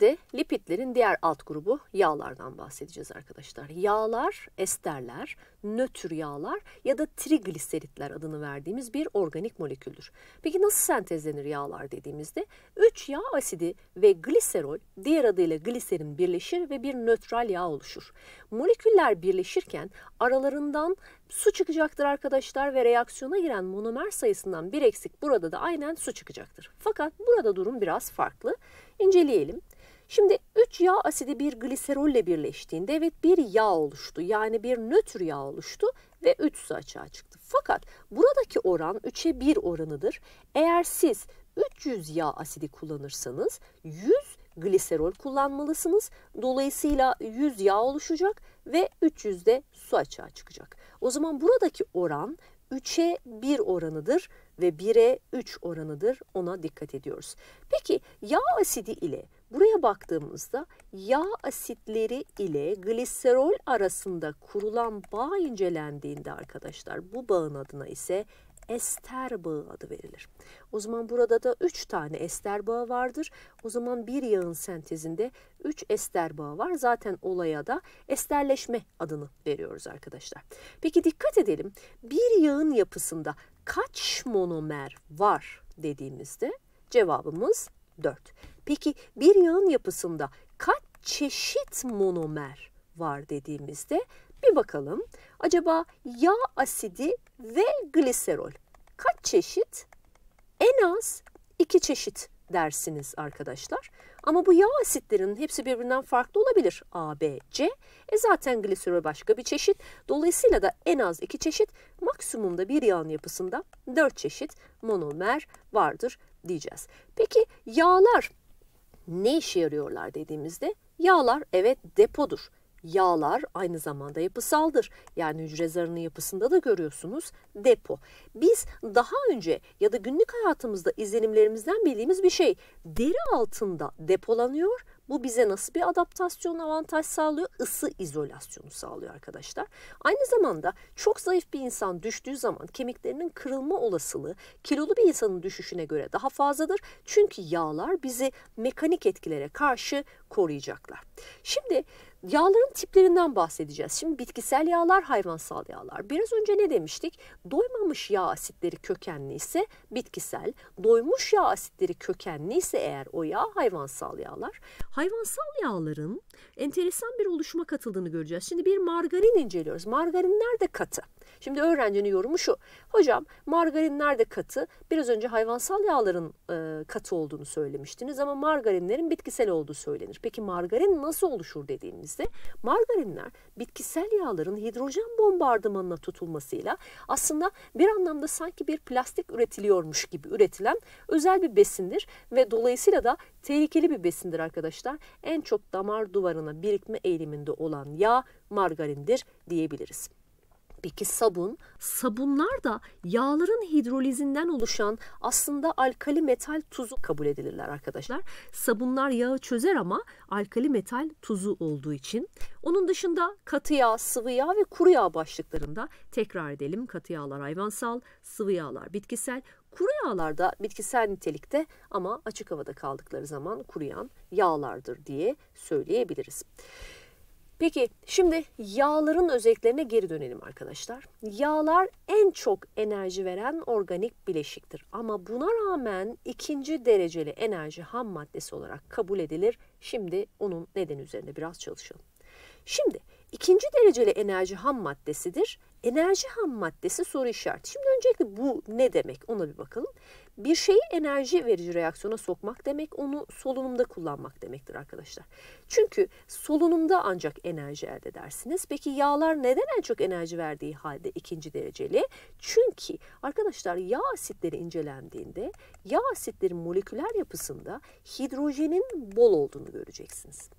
Şimdi de lipidlerin diğer alt grubu yağlardan bahsedeceğiz arkadaşlar. Yağlar, esterler, nötr yağlar ya da trigliseritler adını verdiğimiz bir organik moleküldür. Peki nasıl sentezlenir yağlar dediğimizde 3 yağ asidi ve gliserol diğer adıyla gliserin birleşir ve bir nötral yağ oluşur. Moleküller birleşirken aralarından su çıkacaktır arkadaşlar ve reaksiyona giren monomer sayısından bir eksik burada da aynen su çıkacaktır. Fakat burada durum biraz farklı. İnceleyelim. Şimdi 3 yağ asidi bir gliserolle birleştiğinde evet bir yağ oluştu. Yani bir nötr yağ oluştu ve su açığa çıktı. Fakat buradaki oran 3'e 1 oranıdır. Eğer siz 300 yağ asidi kullanırsanız 100 gliserol kullanmalısınız. Dolayısıyla 100 yağ oluşacak ve 300 de su açığa çıkacak. O zaman buradaki oran 3'e 1 oranıdır ve 1'e 3 oranıdır ona dikkat ediyoruz. Peki yağ asidi ile Buraya baktığımızda yağ asitleri ile gliserol arasında kurulan bağ incelendiğinde arkadaşlar bu bağın adına ise ester bağı adı verilir. O zaman burada da 3 tane ester bağı vardır. O zaman bir yağın sentezinde 3 ester bağı var. Zaten olaya da esterleşme adını veriyoruz arkadaşlar. Peki dikkat edelim. Bir yağın yapısında kaç monomer var dediğimizde cevabımız 4. Peki bir yağın yapısında kaç çeşit monomer var dediğimizde bir bakalım. Acaba yağ asidi ve gliserol kaç çeşit? En az iki çeşit dersiniz arkadaşlar. Ama bu yağ asitlerinin hepsi birbirinden farklı olabilir. A, B, C. E zaten gliserol başka bir çeşit. Dolayısıyla da en az iki çeşit, maksimumda bir yağın yapısında dört çeşit monomer vardır diyeceğiz. Peki yağlar ne işe yarıyorlar dediğimizde yağlar evet depodur. Yağlar aynı zamanda yapısaldır. Yani hücre zarının yapısında da görüyorsunuz depo. Biz daha önce ya da günlük hayatımızda izlenimlerimizden bildiğimiz bir şey deri altında depolanıyor bu bize nasıl bir adaptasyon avantaj sağlıyor? Isı izolasyonu sağlıyor arkadaşlar. Aynı zamanda çok zayıf bir insan düştüğü zaman kemiklerinin kırılma olasılığı kilolu bir insanın düşüşüne göre daha fazladır. Çünkü yağlar bizi mekanik etkilere karşı koruyacaklar. Şimdi Yağların tiplerinden bahsedeceğiz. Şimdi bitkisel yağlar, hayvansal yağlar. Biraz önce ne demiştik? Doymamış yağ asitleri kökenli ise bitkisel, doymuş yağ asitleri kökenli ise eğer o yağ hayvansal yağlar hayvansal yağların enteresan bir oluşuma katıldığını göreceğiz. Şimdi bir margarin inceliyoruz. Margarin nerede katı. Şimdi öğrencinin yorumu şu. Hocam margarin nerede katı. Biraz önce hayvansal yağların e, katı olduğunu söylemiştiniz ama margarinlerin bitkisel olduğu söylenir. Peki margarin nasıl oluşur dediğimizde margarinler bitkisel yağların hidrojen bombardımanına tutulmasıyla aslında bir anlamda sanki bir plastik üretiliyormuş gibi üretilen özel bir besindir ve dolayısıyla da tehlikeli bir besindir arkadaşlar. En çok damar duvarına birikme eğiliminde olan yağ margarindir diyebiliriz. Peki sabun? Sabunlar da yağların hidrolizinden oluşan aslında alkali metal tuzu kabul edilirler arkadaşlar. Sabunlar yağı çözer ama alkali metal tuzu olduğu için. Onun dışında katı yağ, sıvı yağ ve kuru yağ başlıklarında tekrar edelim. Katı yağlar hayvansal, sıvı yağlar bitkisel. Kuru yağlarda bitkisel nitelikte ama açık havada kaldıkları zaman kuruyan yağlardır diye söyleyebiliriz. Peki şimdi yağların özelliklerine geri dönelim arkadaşlar. Yağlar en çok enerji veren organik bileşiktir. Ama buna rağmen ikinci dereceli enerji ham maddesi olarak kabul edilir. Şimdi onun nedeni üzerinde biraz çalışalım. Şimdi İkinci dereceli enerji ham maddesidir. Enerji ham maddesi soru işareti. Şimdi öncelikle bu ne demek ona bir bakalım. Bir şeyi enerji verici reaksiyona sokmak demek onu solunumda kullanmak demektir arkadaşlar. Çünkü solunumda ancak enerji elde edersiniz. Peki yağlar neden en çok enerji verdiği halde ikinci dereceli? Çünkü arkadaşlar yağ asitleri incelendiğinde yağ asitlerin moleküler yapısında hidrojenin bol olduğunu göreceksiniz.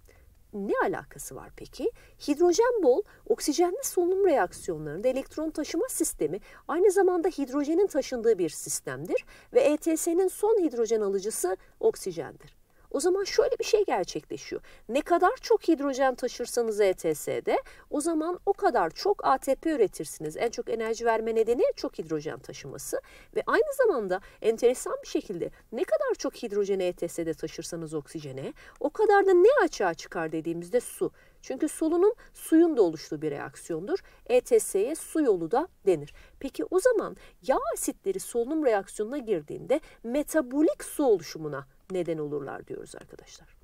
Ne alakası var peki? Hidrojen bol oksijenli solunum reaksiyonlarında elektron taşıma sistemi aynı zamanda hidrojenin taşındığı bir sistemdir ve ETS'nin son hidrojen alıcısı oksijendir. O zaman şöyle bir şey gerçekleşiyor. Ne kadar çok hidrojen taşırsanız ETS'de o zaman o kadar çok ATP üretirsiniz. En çok enerji verme nedeni çok hidrojen taşıması ve aynı zamanda enteresan bir şekilde ne kadar çok hidrojeni ETS'de taşırsanız oksijene o kadar da ne açığa çıkar dediğimizde su. Çünkü solunum suyun da oluştuğu bir reaksiyondur. ETS'ye su yolu da denir. Peki o zaman yağ asitleri solunum reaksiyonuna girdiğinde metabolik su oluşumuna neden olurlar diyoruz arkadaşlar.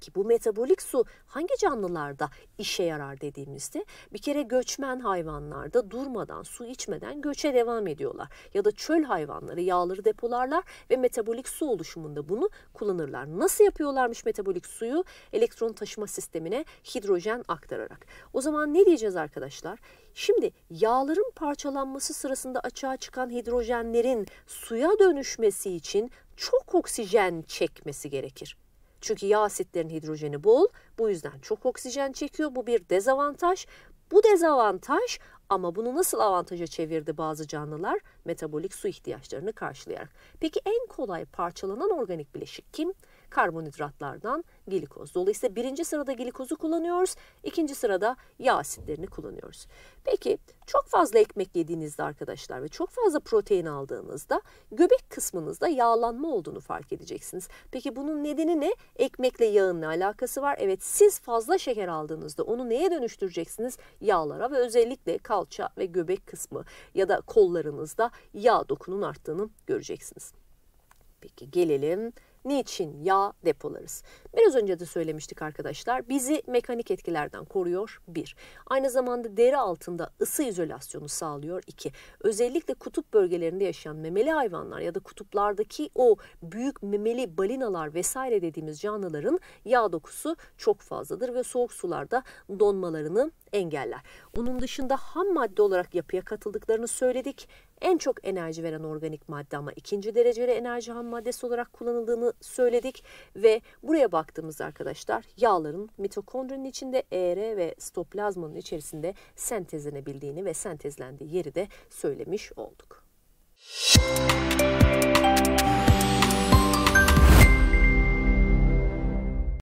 Ki bu metabolik su hangi canlılarda işe yarar dediğimizde bir kere göçmen hayvanlarda durmadan su içmeden göçe devam ediyorlar. Ya da çöl hayvanları yağları depolarlar ve metabolik su oluşumunda bunu kullanırlar. Nasıl yapıyorlarmış metabolik suyu? Elektron taşıma sistemine hidrojen aktararak. O zaman ne diyeceğiz arkadaşlar? Şimdi yağların parçalanması sırasında açığa çıkan hidrojenlerin suya dönüşmesi için çok oksijen çekmesi gerekir. Çünkü yağ asitlerin hidrojeni bol. Bu yüzden çok oksijen çekiyor. Bu bir dezavantaj. Bu dezavantaj ama bunu nasıl avantaja çevirdi bazı canlılar? Metabolik su ihtiyaçlarını karşılayarak. Peki en kolay parçalanan organik bileşik kim? karbonhidratlardan glikoz. Dolayısıyla birinci sırada glikozu kullanıyoruz, ikinci sırada yağ asitlerini kullanıyoruz. Peki çok fazla ekmek yediğinizde arkadaşlar ve çok fazla protein aldığınızda göbek kısmınızda yağlanma olduğunu fark edeceksiniz. Peki bunun nedeni ne? Ekmekle yağın ne alakası var? Evet siz fazla şeker aldığınızda onu neye dönüştüreceksiniz? Yağlara ve özellikle kalça ve göbek kısmı ya da kollarınızda yağ dokunun arttığını göreceksiniz. Peki gelelim niçin yağ depolarız? Biraz önce de söylemiştik arkadaşlar. Bizi mekanik etkilerden koruyor. bir. Aynı zamanda deri altında ısı izolasyonu sağlıyor. iki. Özellikle kutup bölgelerinde yaşayan memeli hayvanlar ya da kutuplardaki o büyük memeli balinalar vesaire dediğimiz canlıların yağ dokusu çok fazladır ve soğuk sularda donmalarını engeller. Onun dışında ham madde olarak yapıya katıldıklarını söyledik. En çok enerji veren organik madde ama ikinci dereceli enerji ham maddesi olarak kullanıldığını söyledik. Ve buraya baktığımızda arkadaşlar yağların mitokondrinin içinde ER ve stoplazmanın içerisinde sentezlenebildiğini ve sentezlendiği yeri de söylemiş olduk. Müzik